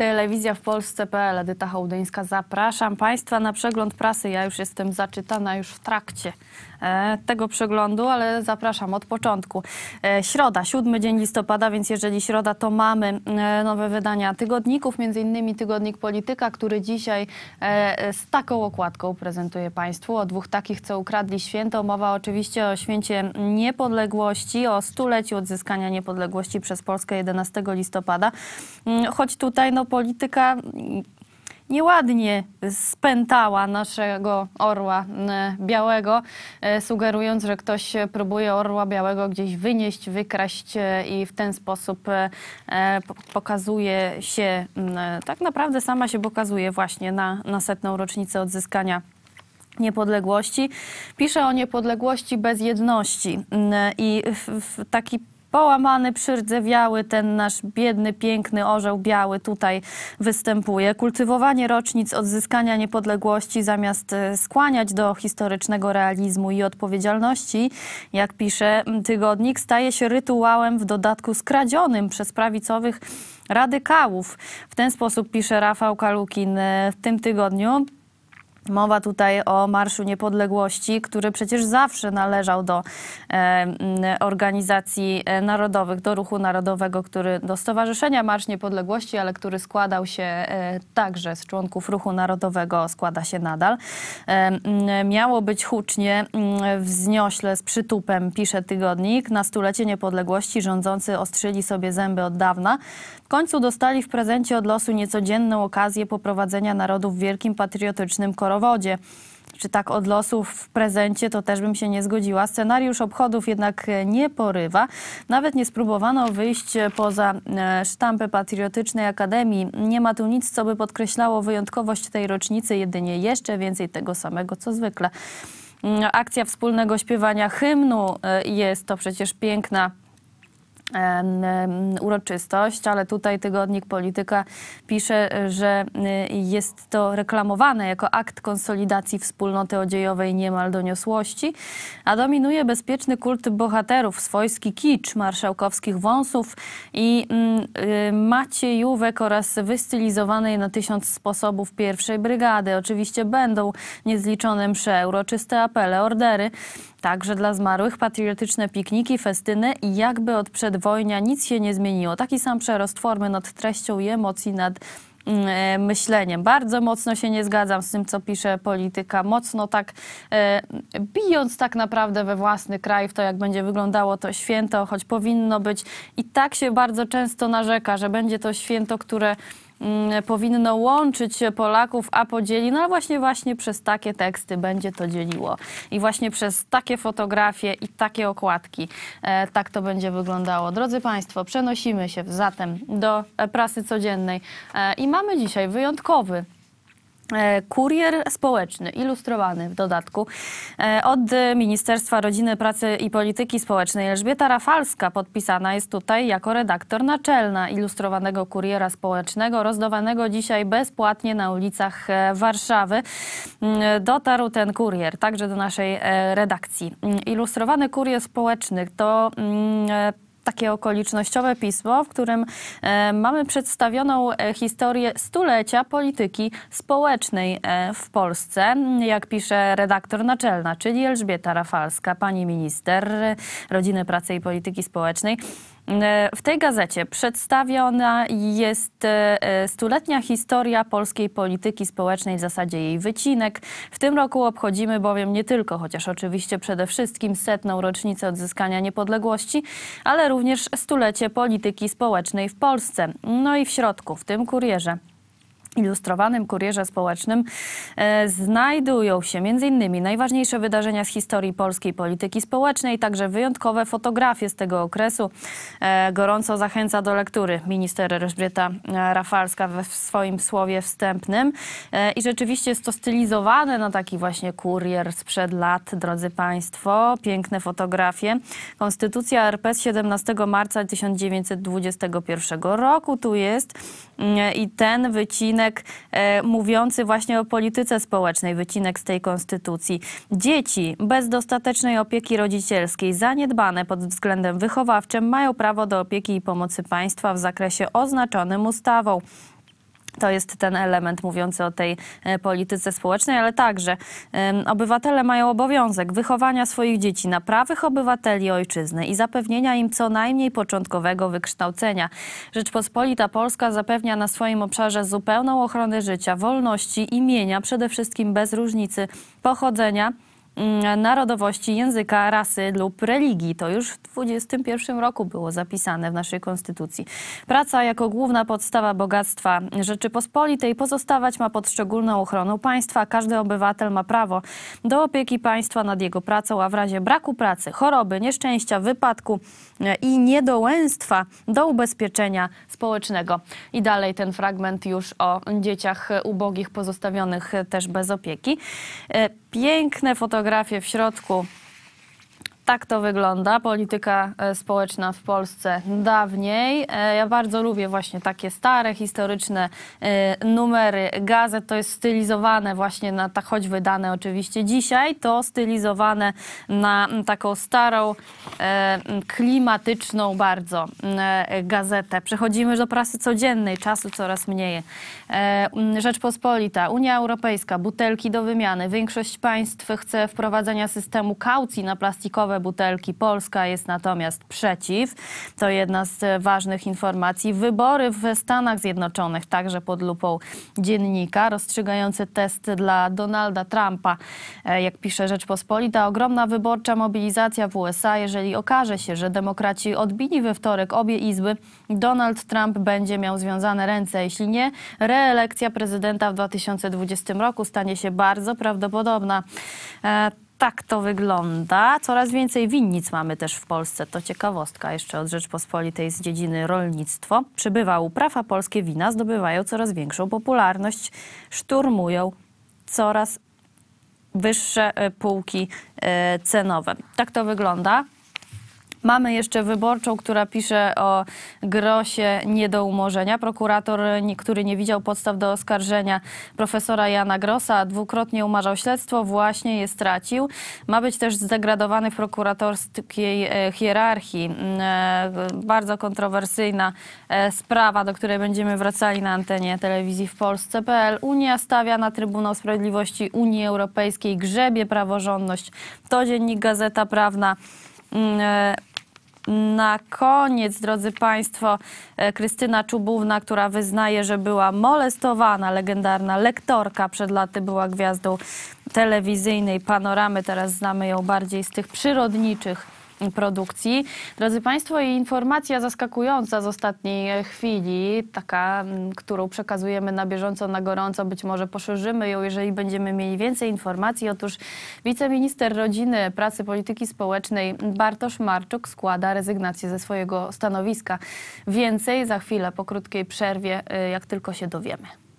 Telewizja w Polsce.pl, Edyta Hołdyńska. Zapraszam Państwa na przegląd prasy. Ja już jestem zaczytana już w trakcie e, tego przeglądu, ale zapraszam od początku. E, środa, siódmy dzień listopada, więc jeżeli środa, to mamy e, nowe wydania tygodników, między innymi Tygodnik Polityka, który dzisiaj z taką okładką prezentuje Państwu. O dwóch takich, co ukradli święto. Mowa oczywiście o święcie niepodległości, o stuleciu odzyskania niepodległości przez Polskę 11 listopada. Mm, choć tutaj no, polityka nieładnie spętała naszego orła e, białego, e, sugerując, że ktoś próbuje orła białego gdzieś wynieść, wykraść e, i w ten sposób pokazuje się, tak naprawdę sama się pokazuje właśnie na, na setną rocznicę odzyskania niepodległości. Pisze o niepodległości bez jedności i taki połamany, przyrdzewiały ten nasz biedny, piękny orzeł biały tutaj występuje. Kultywowanie rocznic odzyskania niepodległości zamiast e, skłaniać do historycznego realizmu i odpowiedzialności, jak pisze Tygodnik, staje się rytuałem w dodatku skradzionym przez prawicowych radykałów. W ten sposób pisze Rafał Kalukin e, w tym tygodniu. Mowa tutaj o Marszu Niepodległości, który przecież zawsze należał do e, organizacji e, narodowych, do ruchu narodowego, który do Stowarzyszenia Marsz Niepodległości, ale który składał się e, także z członków ruchu narodowego, składa się nadal. E, miało być hucznie wzniośle z przytupem, pisze tygodnik. Na stulecie niepodległości rządzący ostrzyli sobie zęby od dawna. W końcu dostali w prezencie od losu niecodzienną okazję poprowadzenia narodów w wielkim patriotycznym korowaniu Wodzie, czy tak od losów w prezencie, to też bym się nie zgodziła. Scenariusz obchodów jednak nie porywa. Nawet nie spróbowano wyjść poza e, sztampy Patriotycznej Akademii. Nie ma tu nic, co by podkreślało wyjątkowość tej rocznicy, jedynie jeszcze więcej tego samego, co zwykle. Mm, akcja wspólnego śpiewania hymnu e, jest to przecież piękna uroczystość, ale tutaj tygodnik Polityka pisze, że y, jest to reklamowane jako akt konsolidacji wspólnoty odziejowej niemal doniosłości, a dominuje bezpieczny kult bohaterów, swojski kicz marszałkowskich wąsów i mm, y, maciejówek oraz wystylizowanej na tysiąc sposobów pierwszej brygady. Oczywiście będą niezliczone msze, uroczyste apele, ordery, Także dla zmarłych patriotyczne pikniki, festyny i jakby od przedwojnia nic się nie zmieniło. Taki sam przerost formy nad treścią i emocji nad mm, e, myśleniem. Bardzo mocno się nie zgadzam z tym, co pisze polityka. Mocno tak e, bijąc tak naprawdę we własny kraj, w to jak będzie wyglądało to święto, choć powinno być. I tak się bardzo często narzeka, że będzie to święto, które Mm, powinno łączyć Polaków, a podzieli, no właśnie właśnie przez takie teksty będzie to dzieliło. I właśnie przez takie fotografie i takie okładki e, tak to będzie wyglądało. Drodzy Państwo, przenosimy się zatem do e, prasy codziennej e, i mamy dzisiaj wyjątkowy E, kurier społeczny, ilustrowany w dodatku, e, od Ministerstwa Rodziny, Pracy i Polityki Społecznej. Elżbieta Rafalska podpisana jest tutaj jako redaktor naczelna ilustrowanego kuriera społecznego, rozdawanego dzisiaj bezpłatnie na ulicach e, Warszawy. Mm, dotarł ten kurier także do naszej redakcji. Mm, ilustrowany kurier społeczny to mm, takie okolicznościowe pismo, w którym e, mamy przedstawioną e, historię stulecia polityki społecznej e, w Polsce. Jak pisze redaktor naczelna, czyli Elżbieta Rafalska, pani minister e, Rodziny, Pracy i Polityki Społecznej, E, w tej gazecie przedstawiona jest e, e, stuletnia historia polskiej polityki społecznej, w zasadzie jej wycinek. W tym roku obchodzimy bowiem nie tylko, chociaż oczywiście przede wszystkim setną rocznicę odzyskania niepodległości, ale również stulecie polityki społecznej w Polsce. No i w środku, w tym kurierze, ilustrowanym kurierze społecznym e, znajdują się m.in. najważniejsze wydarzenia z historii polskiej polityki społecznej, także wyjątkowe fotografie z tego okresu. E, gorąco zachęca do lektury minister Elżbieta e, Rafalska we, w swoim słowie wstępnym. I rzeczywiście jest to stylizowane na taki właśnie kurier sprzed lat, drodzy Państwo. Piękne fotografie. Konstytucja RP z 17 marca 1921 roku tu jest mm, i ten wycinek wycinek e, mówiący właśnie o polityce społecznej, wycinek z tej konstytucji. Dzieci bez dostatecznej opieki rodzicielskiej, zaniedbane pod względem wychowawczym, mają prawo do opieki i pomocy państwa w zakresie oznaczonym ustawą. To jest ten element mówiący o tej e, polityce społecznej, ale także obywatele mają obowiązek wychowania swoich dzieci na prawych obywateli ojczyzny i zapewnienia im co najmniej początkowego wykształcenia. Rzeczpospolita Polska zapewnia na swoim obszarze zupełną ochronę życia, wolności, imienia, przede wszystkim bez różnicy pochodzenia Mm, narodowości, języka, rasy lub religii. To już w 21 roku było zapisane w naszej konstytucji. Praca jako główna podstawa bogactwa Rzeczypospolitej pozostawać ma pod szczególną ochroną państwa. Każdy obywatel ma prawo do opieki państwa nad jego pracą, a w razie braku pracy, choroby, nieszczęścia, wypadku e, i niedołęstwa do ubezpieczenia społecznego. I dalej ten fragment już o dzieciach ubogich pozostawionych też bez opieki. E, piękne fotografie fotografię w środku tak to wygląda, polityka e, społeczna w Polsce dawniej. E, ja bardzo lubię właśnie takie stare, historyczne e, numery gazet. To jest stylizowane właśnie na, tak choć wydane oczywiście dzisiaj, to stylizowane na taką starą, klimatyczną bardzo gazetę. Przechodzimy do prasy codziennej, czasu coraz mniej. Rzeczpospolita, Unia Europejska, butelki do wymiany. Większość państw chce wprowadzenia systemu kaucji na plastikowe butelki. Polska jest natomiast przeciw. To jedna z ważnych informacji. Wybory w Stanach Zjednoczonych, także pod lupą dziennika, rozstrzygający test dla Donalda Trumpa. E, jak pisze Rzeczpospolita, ogromna wyborcza mobilizacja w USA. Jeżeli okaże się, że demokraci odbili we wtorek obie izby, Donald Trump będzie miał związane ręce. Jeśli nie, reelekcja prezydenta w 2020 roku stanie się bardzo prawdopodobna. E, tak to wygląda. Coraz więcej winnic mamy też w Polsce. To ciekawostka jeszcze od Rzeczpospolitej z dziedziny rolnictwo. Przybywa upraw, a polskie wina zdobywają coraz większą popularność, szturmują coraz wyższe e, półki e, cenowe. Tak to wygląda. Mamy jeszcze wyborczą, która pisze o grosie nie do umorzenia. Prokurator, który nie widział podstaw do oskarżenia profesora Jana Grossa, dwukrotnie umarzał śledztwo, właśnie je stracił. Ma być też zdegradowany w prokuratorskiej e, hierarchii. Mm, e, bardzo kontrowersyjna e, sprawa, do której będziemy wracali na antenie telewizji w Polsce.pl. Unia stawia na Trybunał Sprawiedliwości Unii Europejskiej grzebie praworządność. To dziennik Gazeta Prawna. Mm, na koniec, drodzy Państwo, e, Krystyna Czubówna, która wyznaje, że była molestowana, legendarna lektorka przed laty była gwiazdą telewizyjnej panoramy. Teraz znamy ją bardziej z tych przyrodniczych produkcji. Drodzy Państwo, informacja zaskakująca z ostatniej chwili, taka, którą przekazujemy na bieżąco, na gorąco, być może poszerzymy ją, jeżeli będziemy mieli więcej informacji. Otóż wiceminister rodziny, pracy, polityki społecznej Bartosz Marczuk składa rezygnację ze swojego stanowiska. Więcej za chwilę, po krótkiej przerwie, y, jak tylko się dowiemy.